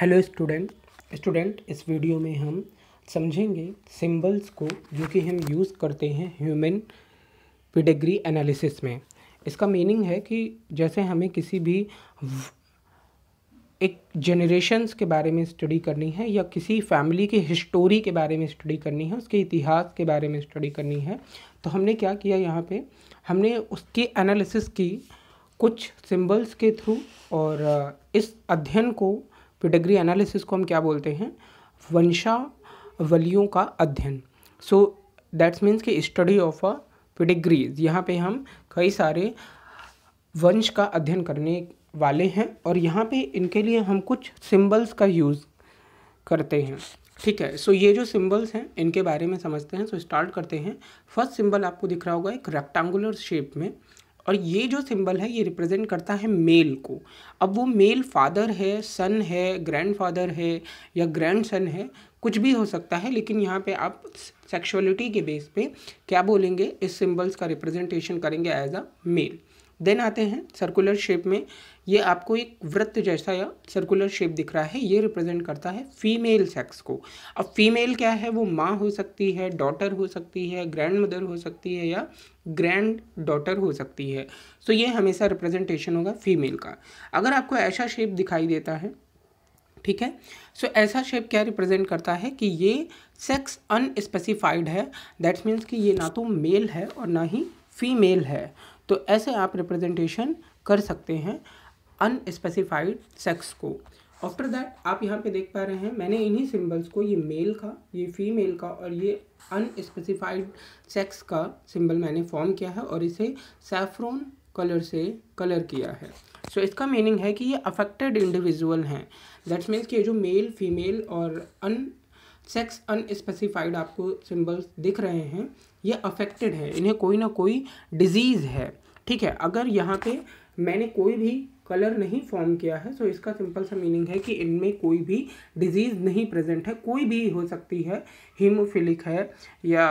hello student student इस video में हम समझेंगे सिंबल्स को जो कि हम यूज़ करते हैं ह्यूमन पिडिग्री एनालिसिस में इसका मीनिंग है कि जैसे हमें किसी भी एक जनरेशन्स के बारे में स्टडी करनी है या किसी फैमिली के हिस्टोरी के बारे में स्टडी करनी है उसके इतिहास के बारे में स्टडी करनी है तो हमने क्या किया यहाँ पे हमने उसकी एनालिसिस की कुछ सिंबल्स के थ्रू और इस अध्ययन को पेडग्री एनालिसिस को हम क्या बोलते हैं वंशावलियों का अध्ययन सो दैट्स मीन्स कि स्टडी ऑफ अ पेडिग्रीज यहाँ पे हम कई सारे वंश का अध्ययन करने वाले हैं और यहाँ पे इनके लिए हम कुछ सिंबल्स का यूज़ करते हैं ठीक है सो so ये जो सिंबल्स हैं इनके बारे में समझते हैं सो so स्टार्ट करते हैं फर्स्ट सिंबल आपको दिख रहा होगा एक रेक्टेंगुलर शेप में और ये जो सिंबल है ये रिप्रेजेंट करता है मेल को अब वो मेल फादर है सन है ग्रैंडफादर है या ग्रैंड सन है कुछ भी हो सकता है लेकिन यहाँ पे आप सेक्सुअलिटी के बेस पे क्या बोलेंगे इस सिंबल्स का रिप्रेजेंटेशन करेंगे एज अ मेल देन आते हैं सर्कुलर शेप में ये आपको एक वृत्त जैसा या सर्कुलर शेप दिख रहा है ये रिप्रेजेंट करता है फीमेल सेक्स को अब फीमेल क्या है वो माँ हो सकती है डॉटर हो सकती है ग्रैंड मदर हो सकती है या ग्रैंड डॉटर हो सकती है सो ये हमेशा रिप्रेजेंटेशन होगा फीमेल का अगर आपको ऐसा शेप दिखाई देता है ठीक है सो so, ऐसा शेप क्या रिप्रेजेंट करता है कि ये सेक्स अनस्पेसिफाइड है दैट्स मीन्स कि ये ना तो मेल है और ना ही फीमेल है तो ऐसे आप रिप्रेजेंटेशन कर सकते हैं अनस्पेसिफाइड सेक्स को आफ्टर दैट आप यहाँ पे देख पा रहे हैं मैंने इन्हीं सिंबल्स को ये मेल का ये फीमेल का और ये अनस्पेसिफाइड सेक्स का सिंबल मैंने फॉर्म किया है और इसे सेफ्रोन कलर से कलर किया है सो so, इसका मीनिंग है कि ये अफेक्टेड इंडिविजुअल हैं दैट्स मीन्स कि ये जो मेल फीमेल और अन सेक्स अनस्पेसिफाइड आपको सिंबल्स दिख रहे हैं ये अफेक्टेड है इन्हें कोई ना कोई डिजीज़ है ठीक है अगर यहाँ पे मैंने कोई भी कलर नहीं फॉर्म किया है सो so इसका सिंपल सा मीनिंग है कि इनमें कोई भी डिजीज़ नहीं प्रेजेंट है कोई भी हो सकती है हीमोफिलिक है या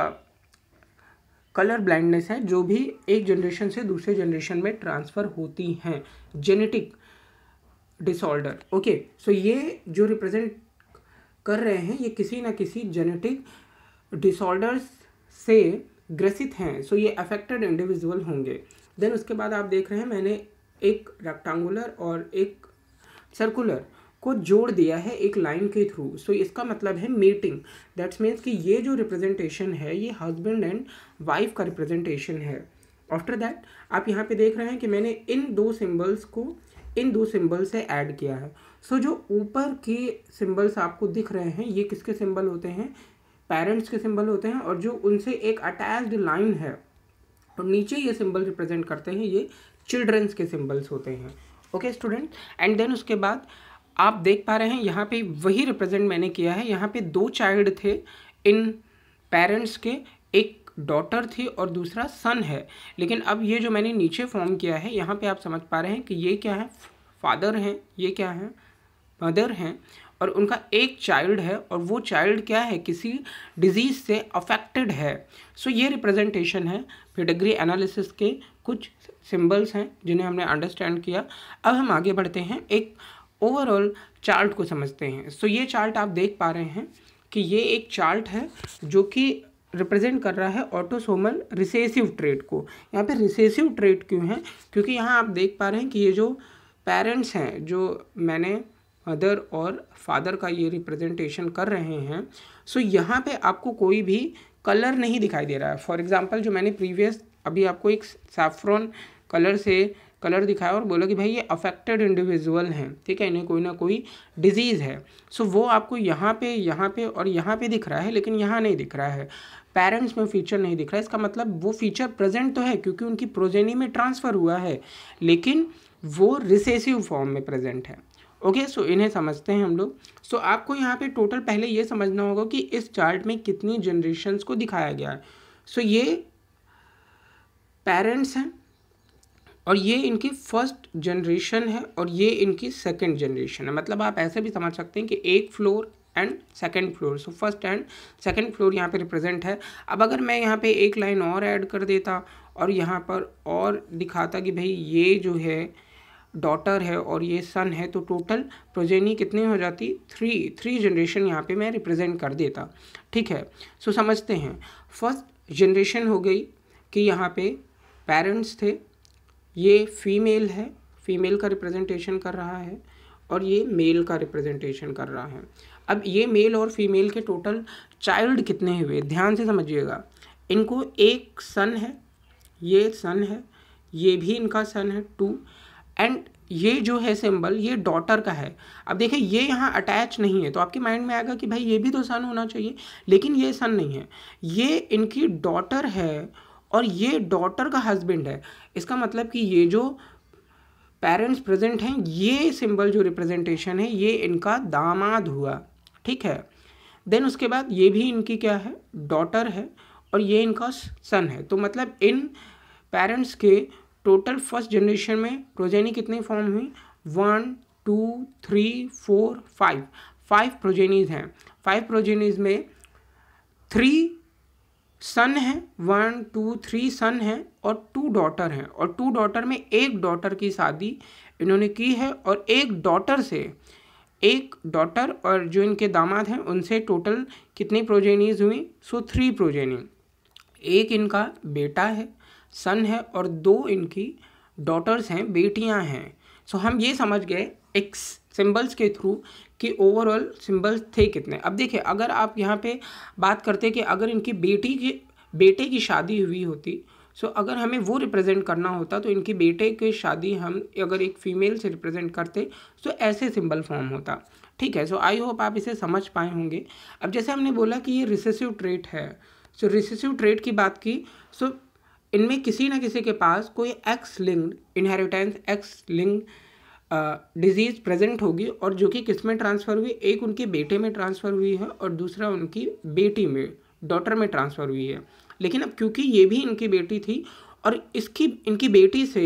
कलर ब्लाइंडनेस है जो भी एक जनरेशन से दूसरे जनरेशन में ट्रांसफ़र होती हैं जेनेटिक डिसऑर्डर ओके सो ये जो रिप्रेजेंट कर रहे हैं ये किसी ना किसी जेनेटिक डिसऑर्डर्स से ग्रसित हैं सो so ये अफेक्टेड इंडिविजुअल होंगे देन उसके बाद आप देख रहे हैं मैंने एक रेक्टेंगुलर और एक सर्कुलर को जोड़ दिया है एक लाइन के थ्रू सो so, इसका मतलब है मीटिंग दैट्स मीन्स कि ये जो रिप्रेजेंटेशन है ये हस्बैंड एंड वाइफ का रिप्रेजेंटेशन है आफ्टर दैट आप यहाँ पे देख रहे हैं कि मैंने इन दो सिंबल्स को इन दो सिंबल से ऐड किया है सो so, जो ऊपर के सिंबल्स आपको दिख रहे हैं ये किसके सिंबल होते हैं पेरेंट्स के सिंबल होते हैं और जो उनसे एक अटैच्ड लाइन है और नीचे ये सिंबल रिप्रेजेंट करते हैं ये चिल्ड्रंस के सिम्बल्स होते हैं ओके स्टूडेंट एंड देन उसके बाद आप देख पा रहे हैं यहाँ पे वही रिप्रेजेंट मैंने किया है यहाँ पे दो चाइल्ड थे इन पेरेंट्स के एक डॉटर थी और दूसरा सन है लेकिन अब ये जो मैंने नीचे फॉर्म किया है यहाँ पे आप समझ पा रहे हैं कि ये क्या है फादर हैं ये क्या है मदर हैं और उनका एक चाइल्ड है और वो चाइल्ड क्या है किसी डिजीज़ से अफेक्टेड है सो so, ये रिप्रेजेंटेशन है पेडग्री एनालिसिस के कुछ सिंबल्स हैं जिन्हें हमने अंडरस्टैंड किया अब हम आगे बढ़ते हैं एक ओवरऑल चार्ट को समझते हैं सो so, ये चार्ट आप देख पा रहे हैं कि ये एक चार्ट है जो कि रिप्रेजेंट कर रहा है ऑटोसोमल रिसेसिव ट्रेड को यहाँ पे रिसेसिव ट्रेड क्यों है क्योंकि यहाँ आप देख पा रहे हैं कि ये जो पेरेंट्स हैं जो मैंने मदर और फादर का ये रिप्रेजेंटेशन कर रहे हैं सो so यहाँ पे आपको कोई भी कलर नहीं दिखाई दे रहा है फॉर एग्जांपल जो मैंने प्रीवियस अभी आपको एक सैफ्रॉन कलर से कलर दिखाया और बोला कि भाई ये अफेक्टेड इंडिविजुअल हैं ठीक है इन्हें कोई ना कोई डिजीज़ है सो वो आपको यहाँ पे यहाँ पे और यहाँ पे दिख रहा है लेकिन यहाँ नहीं दिख रहा है पेरेंट्स में फीचर नहीं दिख रहा है इसका मतलब वो फीचर प्रेजेंट तो है क्योंकि उनकी प्रोजेनी में ट्रांसफ़र हुआ है लेकिन वो रिसेसिव फॉर्म में प्रेजेंट है ओके सो इन्हें समझते हैं हम लोग सो so, आपको यहाँ पे टोटल पहले ये समझना होगा कि इस चार्ट में कितनी जनरेशन्स को दिखाया गया है सो so, ये पेरेंट्स हैं और ये इनकी फर्स्ट जनरेशन है और ये इनकी सेकंड जनरेशन है मतलब आप ऐसे भी समझ सकते हैं कि एक floor and second floor so first and second floor यहाँ पे रिप्रेजेंट है अब अगर मैं यहाँ पे एक लाइन और ऐड कर देता और यहाँ पर और दिखाता कि भाई ये जो है डॉटर है और ये सन है तो टोटल प्रोजेनी कितनी हो जाती थ्री थ्री जनरेशन यहाँ पे मैं रिप्रेजेंट कर देता ठीक है सो so, समझते हैं फर्स्ट जनरेशन हो गई कि यहाँ पे पेरेंट्स थे ये फीमेल है फीमेल का रिप्रेजेंटेशन कर रहा है और ये मेल का रिप्रेजेंटेशन कर रहा है अब ये मेल और फीमेल के टोटल चाइल्ड कितने हुए ध्यान से समझिएगा इनको एक सन है ये सन है ये भी इनका सन है टू एंड ये जो है सिंबल ये डॉटर का है अब देखिए ये यहाँ अटैच नहीं है तो आपके माइंड में आएगा कि भाई ये भी तो सन होना चाहिए लेकिन ये सन नहीं है ये इनकी डॉटर है और ये डॉटर का हस्बैंड है इसका मतलब कि ये जो पेरेंट्स प्रेजेंट हैं ये सिंबल जो रिप्रेजेंटेशन है ये इनका दामाद हुआ ठीक है देन उसके बाद ये भी इनकी क्या है डॉटर है और ये इनका सन है तो मतलब इन पेरेंट्स के टोटल फर्स्ट जनरेशन में प्रोजेनी कितनी फॉर्म हुई one two three four five five progenies हैं फाइव प्रोजेनीज में थ्री सन है वन टू थ्री सन है और टू डॉटर हैं और टू डॉटर में एक डॉटर की शादी इन्होंने की है और एक डॉटर से एक डॉटर और जो इनके दामाद हैं उनसे टोटल कितनी प्रोजेनीज हुई सो थ्री प्रोजेनी एक इनका बेटा है सन है और दो इनकी डॉटर्स हैं बेटियां हैं सो हम ये समझ गए एक्स सिंबल्स के थ्रू कि ओवरऑल सिंबल्स थे कितने अब देखिए अगर आप यहाँ पे बात करते कि अगर इनकी बेटी की बेटे की शादी हुई होती सो so, अगर हमें वो रिप्रेजेंट करना होता तो इनकी बेटे की शादी हम अगर एक फ़ीमेल से रिप्रेजेंट करते तो ऐसे सिंबल फॉर्म होता ठीक है सो आई होप आप इसे समझ पाए होंगे अब जैसे हमने बोला कि ये रिसेसिव ट्रेट है सो रिसेसिव ट्रेट की बात की सो so, इनमें किसी ना किसी के पास कोई X linked inheritance X linked disease present होगी और जो कि किस में ट्रांसफ़र हुई एक उनके बेटे में ट्रांसफ़र हुई है और दूसरा उनकी बेटी में डॉटर में ट्रांसफ़र हुई है लेकिन अब क्योंकि ये भी इनकी बेटी थी और इसकी इनकी बेटी से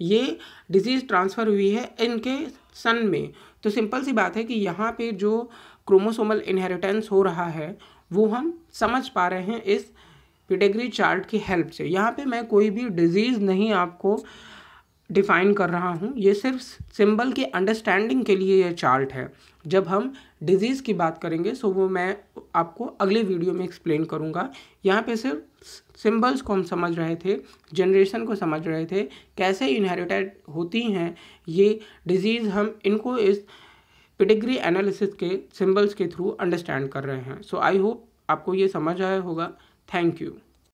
ये डिजीज़ ट्रांसफ़र हुई है इनके सन में तो सिंपल सी बात है कि यहाँ पे जो क्रोमोसोमल इनहेरिटेंस हो रहा है वो हम समझ पा रहे हैं इस पिटेगरी चार्ट की हेल्प से यहाँ पे मैं कोई भी डिजीज़ नहीं आपको डिफ़ाइन कर रहा हूँ ये सिर्फ सिंबल के अंडरस्टैंडिंग के लिए ये चार्ट है जब हम डिजीज़ की बात करेंगे सो वो मैं आपको अगले वीडियो में एक्सप्लेन करूँगा यहाँ पे सिर्फ सिंबल्स को हम समझ रहे थे जनरेशन को समझ रहे थे कैसे इनहेरिटेड होती हैं ये डिजीज़ हम इनको इस पिटिग्री एनालिसिस के सिंबल्स के थ्रू अंडरस्टैंड कर रहे हैं सो आई होप आपको ये समझ आया होगा थैंक यू